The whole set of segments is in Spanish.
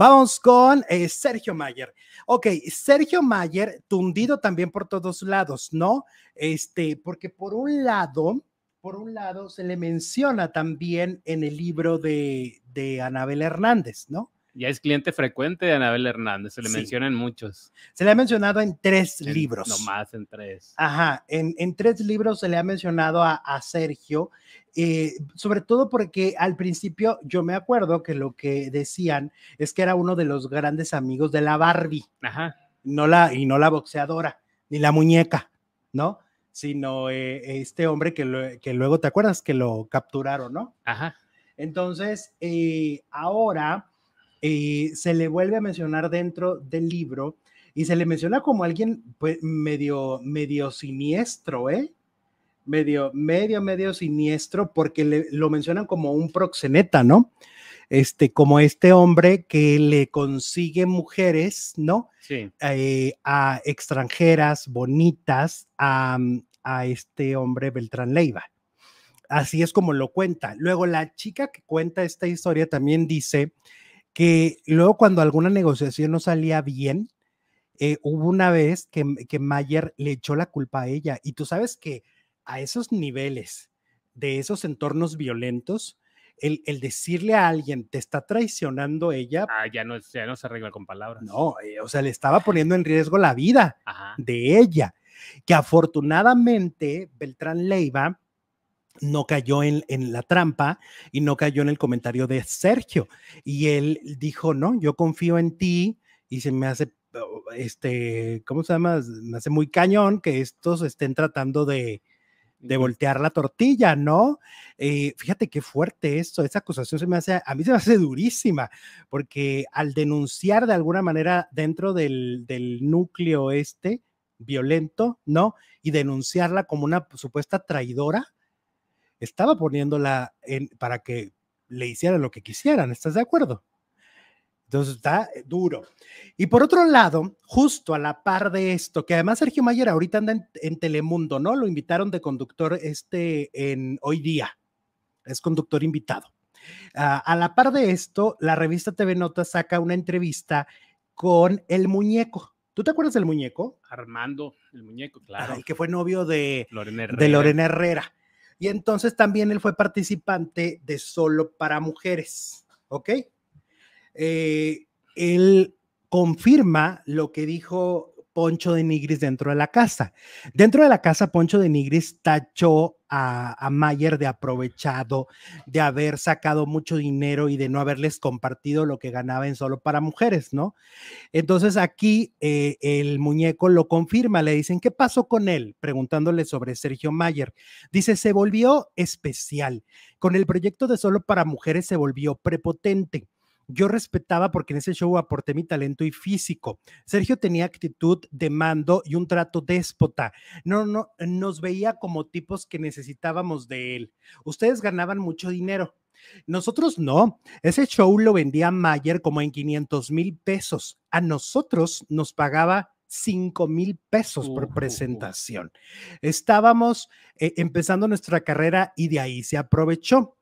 Vamos con eh, Sergio Mayer. Ok, Sergio Mayer, tundido también por todos lados, ¿no? Este, porque por un lado, por un lado, se le menciona también en el libro de, de Anabel Hernández, ¿no? ya es cliente frecuente de Anabel Hernández, se le mencionan muchos. Se le ha mencionado en tres libros. No más en tres. Ajá, en, en, tres libros se le ha mencionado a, a Sergio, eh, sobre todo porque al principio yo me acuerdo que lo que decían es que era uno de los grandes amigos de la Barbie. Ajá. No la, y no la boxeadora, ni la muñeca, ¿no? Sino eh, este hombre que, que luego, ¿te acuerdas? Que lo capturaron, ¿no? Ajá. Entonces, eh, ahora y se le vuelve a mencionar dentro del libro y se le menciona como alguien pues, medio, medio siniestro, ¿eh? Medio, medio, medio siniestro, porque lo mencionan como un proxeneta, ¿no? Este, como este hombre que le consigue mujeres, ¿no? Sí. Eh, a extranjeras bonitas, a, mm, a este hombre Beltrán Leiva. Así es como lo cuenta. Luego la chica que cuenta esta historia también dice que luego cuando alguna negociación no salía bien, eh, hubo una vez que, Mayer le echó la culpa a ella. Y tú sabes que a esos niveles de esos entornos violentos, el, decirle a alguien, te está traicionando ella. Ah, ya no, ya no se arregla con palabras. No, eh, o sea, le estaba poniendo en riesgo la vida de ella. Que afortunadamente Beltrán Leiva no cayó en, la trampa y no cayó en el comentario de Sergio. Y él dijo, no, yo confío en ti y se me hace, oh, este, ¿cómo se llama? Me hace muy cañón que estos estén tratando de, de voltear la tortilla, ¿no? Eh, fíjate qué fuerte esto, esa acusación se me hace, a mí se me hace durísima, porque al denunciar de alguna manera dentro del, del núcleo este violento, ¿no? Y denunciarla como una supuesta traidora, estaba poniéndola en, para que le hicieran lo que quisieran, ¿estás de acuerdo? Entonces está eh, duro. Y por otro lado, justo a la par de esto, que además Sergio Mayer ahorita anda en, Telemundo, ¿no? Lo invitaron de conductor este en hoy día. Es conductor invitado. Ah, a la par de esto, la revista TV Nota saca una entrevista con el muñeco. ¿Tú te acuerdas del muñeco? Armando, el muñeco, ah, claro. el que fue novio De Lorena Herrera. Y entonces también él fue participante de Solo para Mujeres, ¿ok? Eh, él confirma lo que dijo Poncho de Nigris dentro de la casa. Dentro de la casa, Poncho de Nigris tachó a, Mayer de aprovechado, de haber sacado mucho dinero y de no haberles compartido lo que ganaba en solo para mujeres, ¿no? Entonces aquí eh, el muñeco lo confirma, le dicen, ¿qué pasó con él? Preguntándole sobre Sergio Mayer. Dice, se volvió especial. Con el proyecto de solo para mujeres se volvió prepotente yo respetaba porque en ese show aporté mi talento y físico. Sergio tenía actitud de mando y un trato déspota. No, no, nos veía como tipos que necesitábamos de él. Ustedes ganaban mucho dinero. Nosotros no. Ese show lo vendía Mayer como en 500 mil pesos. A nosotros nos pagaba 5 mil pesos por presentación. Estábamos eh, empezando nuestra carrera y de ahí se aprovechó.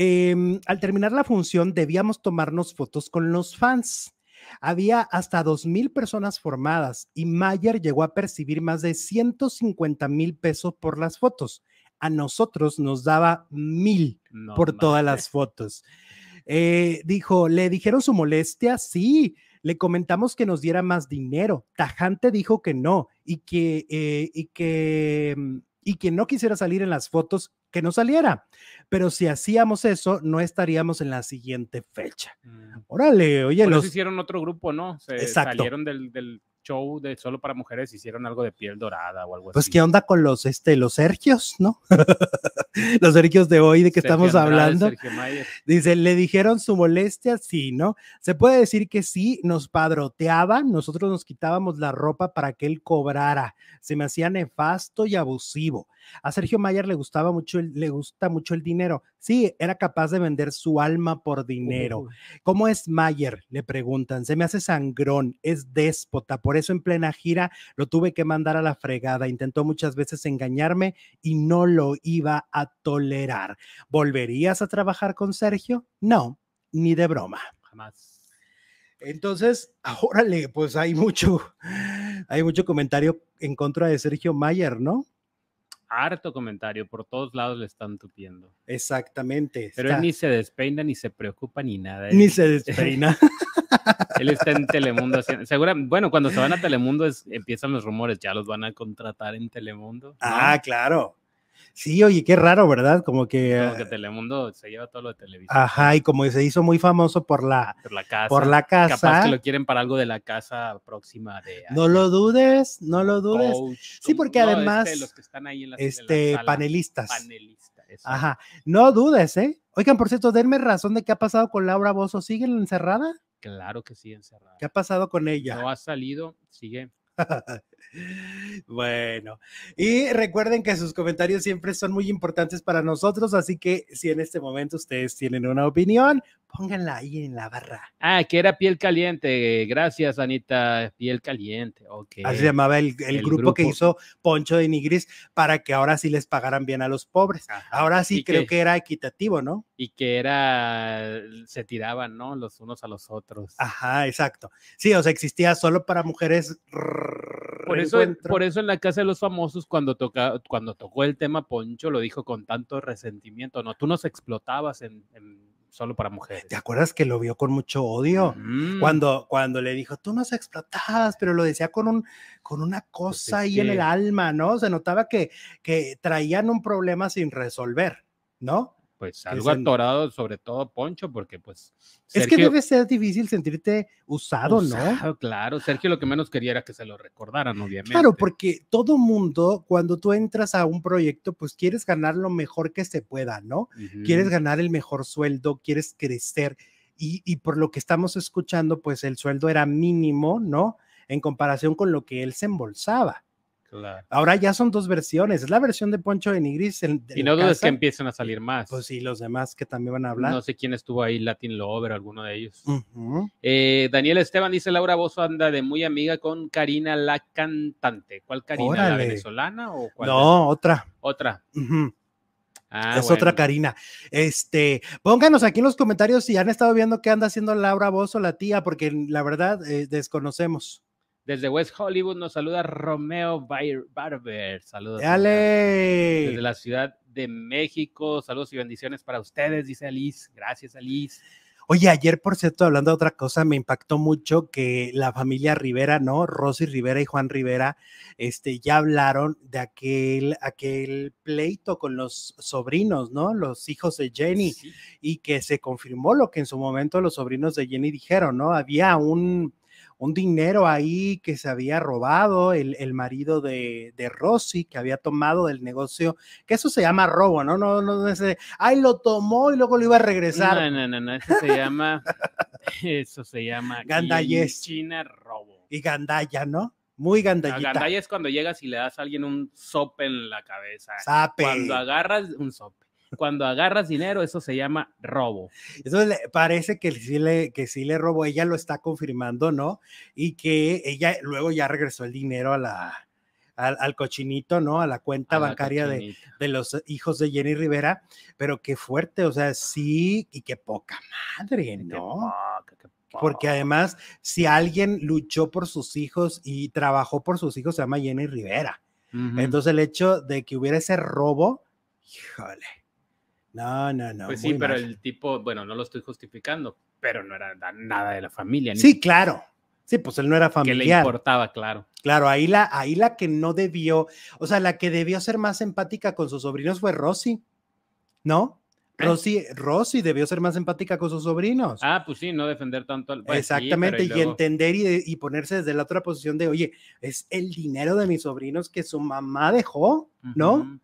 Em, al terminar la función debíamos tomarnos fotos con los fans. Había hasta 2.000 personas formadas y Mayer llegó a percibir más de 150 mil pesos por las fotos. A nosotros nos daba mil por todas las fotos. Eh, dijo, ¿le dijeron su molestia? Sí, le comentamos que nos diera más dinero. Tajante dijo que no y que, eh, y que em, y quien no quisiera salir en las fotos, que no saliera. Pero si hacíamos eso, no estaríamos en la siguiente fecha. Mm. Órale, oye. los... hicieron otro grupo, ¿no? Se Exacto. salieron del, show de solo para mujeres, hicieron algo de piel dorada o algo pues, así. Pues qué onda con los, este, los Sergios, ¿no? los erigios de hoy de que estamos hablando. Dice, le dijeron su molestia, sí, ¿no? Se puede decir que sí, nos padroteaban, nosotros nos quitábamos la ropa para que él cobrara. Se me hacía nefasto y abusivo. A Sergio Mayer le gustaba mucho, le gusta mucho el dinero. Sí, era capaz de vender su alma por dinero. ¿Cómo es Mayer? Le preguntan. Se me hace sangrón, es déspota. Por eso en plena gira lo tuve que mandar a la fregada. Intentó muchas veces engañarme y no lo iba a tolerar. ¿Volverías a trabajar con Sergio? No, ni de broma. Jamás. Entonces, órale, pues hay mucho, hay mucho comentario en contra de Sergio Mayer, ¿no? Harto comentario, por todos lados le están tupiendo. Exactamente. Pero él ni se despeina, ni se preocupa, ni nada. Ni se despeina. él está en Telemundo Segura, bueno, cuando se van a Telemundo empiezan los rumores, ya los van a contratar en Telemundo. Ah, claro. Sí, oye, qué raro, ¿verdad? Como que... Como eh, que Telemundo se lleva todo lo de televisión. Ajá, y como se hizo muy famoso por la, por la casa. Por la casa. Capaz que lo quieren para algo de la casa próxima de... No lo dudes, no lo dudes. sí, porque este, además... Este, los que están ahí en la, este, panelistas. Panelistas. Ajá, no dudes, ¿eh? Oigan, por cierto, denme razón de qué ha pasado con Laura Bozo. ¿Sigue encerrada? Claro que sí, encerrada. ¿Qué ha pasado con ella? No ha salido, sigue Bueno, y recuerden que sus comentarios siempre son muy importantes para nosotros, así que si en este momento ustedes tienen una opinión, pónganla ahí en la barra. Ah, que era piel caliente. Gracias, Anita, piel caliente. ok. Así llamaba el, grupo, que hizo Poncho de Nigris para que ahora sí les pagaran bien a los pobres. Ahora sí creo que, era equitativo, ¿no? Y que era, se tiraban, ¿no? Los unos a los otros. Ajá, exacto. Sí, o sea, existía solo para mujeres por eso, por eso en la casa de los famosos, cuando, toca, cuando tocó el tema Poncho, lo dijo con tanto resentimiento, ¿no? Tú nos explotabas solo para mujeres. ¿Te acuerdas que lo vio con mucho odio? Mm. Cuando, cuando le dijo, tú nos explotabas, pero lo decía con, un, con una cosa ahí en el alma, ¿no? Se notaba que, que traían un problema sin resolver, ¿no? pues algo atorado, sobre todo Poncho, porque pues... es que debe ser difícil sentirte usado, ¿no? Claro, Sergio lo que menos quería era que se lo recordaran, obviamente. Claro, porque todo mundo, cuando tú entras a un proyecto, pues quieres ganar lo mejor que se pueda, ¿no? Quieres ganar el mejor sueldo, quieres crecer. Y, y, por lo que estamos escuchando, pues el sueldo era mínimo, ¿no? En comparación con lo que él se embolsaba. Ahora ya son dos versiones. Es la versión de Poncho de Nigris. y no dudes que empiecen a salir más. Pues sí, los demás que también van a hablar. No sé quién estuvo ahí, Latin Lover, alguno de ellos. Eh, Daniel Esteban dice: Laura Bozo anda de muy amiga con Karina la cantante. ¿Cuál Karina? ¿La venezolana o No, otra. Otra. Ah, es otra Karina. Este, pónganos aquí en los comentarios si han estado viendo qué anda haciendo Laura Bozo, la tía, porque la verdad eh, desconocemos. Desde West Hollywood nos saluda Romeo Barber. Saludos. Dale. Desde la Ciudad de México. Saludos y bendiciones para ustedes, dice Alice. Gracias, Alice. Oye, ayer, por cierto, hablando de otra cosa, me impactó mucho que la familia Rivera, ¿no? Rosy Rivera y Juan Rivera, este, ya hablaron de aquel, aquel pleito con los sobrinos, ¿no? Los hijos de Jenny, y que se confirmó lo que en su momento los sobrinos de Jenny dijeron, ¿no? Había un un dinero ahí que se había robado el, el marido de, de, Rosy, que había tomado del negocio, que eso se llama robo, ¿no? No, no, no ese, ay, lo tomó y luego lo iba a regresar. No, no, no, eso se llama, eso se llama Gandayes. China robo. Y gandalla, ¿no? Muy gandallita. La es cuando llegas y le das a alguien un sope en la cabeza. Sape. Cuando agarras un sope. Cuando agarras dinero, eso se llama robo. Entonces parece que sí le, que sí le robó, ella lo está confirmando, ¿no? Y que ella luego ya regresó el dinero a la, al, cochinito, ¿no? A la cuenta bancaria de, los hijos de Jenny Rivera, pero qué fuerte, o sea, sí, y qué poca madre, ¿no? Porque además, si alguien luchó por sus hijos y trabajó por sus hijos, se llama Jenny Rivera. Entonces, el hecho de que hubiera ese robo, híjole. No, no, no. Pues sí, pero el tipo, bueno, no lo estoy justificando, pero no era nada de la familia. Sí, claro. Sí, pues él no era familiar. Que le importaba, claro. Claro, ahí la, ahí la que no debió, o sea, la que debió ser más empática con sus sobrinos fue Rosy, ¿no? ¿Eh? Rosy, debió ser más empática con sus sobrinos. Ah, pues sí, no defender tanto al. Pues Exactamente, y, entender y, ponerse desde la otra posición de, oye, es el dinero de mis sobrinos que su mamá dejó, ¿no?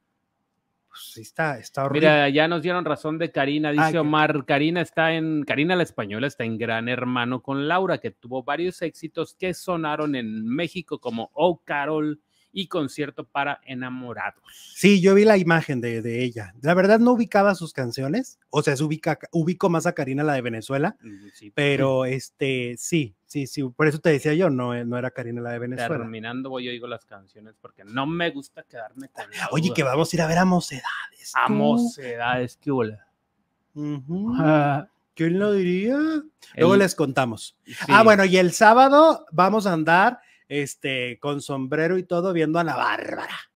Pues, está, Mira, ya nos dieron razón de Karina, ah, dice Omar, Karina está en, Karina la española está en Gran Hermano con Laura, que tuvo varios éxitos que sonaron en México como Oh Carol y concierto para enamorados. Sí, yo vi la imagen de, ella. La verdad no ubicaba sus canciones, o sea, se ubica, ubico más a Karina, la de Venezuela, pero este, sí, sí, sí, por eso te decía yo, no, eh, no era Karina la de Venezuela. Terminando voy yo digo las canciones porque no me gusta quedarme con Oye, que vamos a ir a ver a Mocedades. A Mocedades, eh, ah, qué bola. Ah. ¿Quién lo diría? Luego les contamos. Ah, bueno, y el sábado vamos a andar este, con sombrero y todo, viendo a la Bárbara.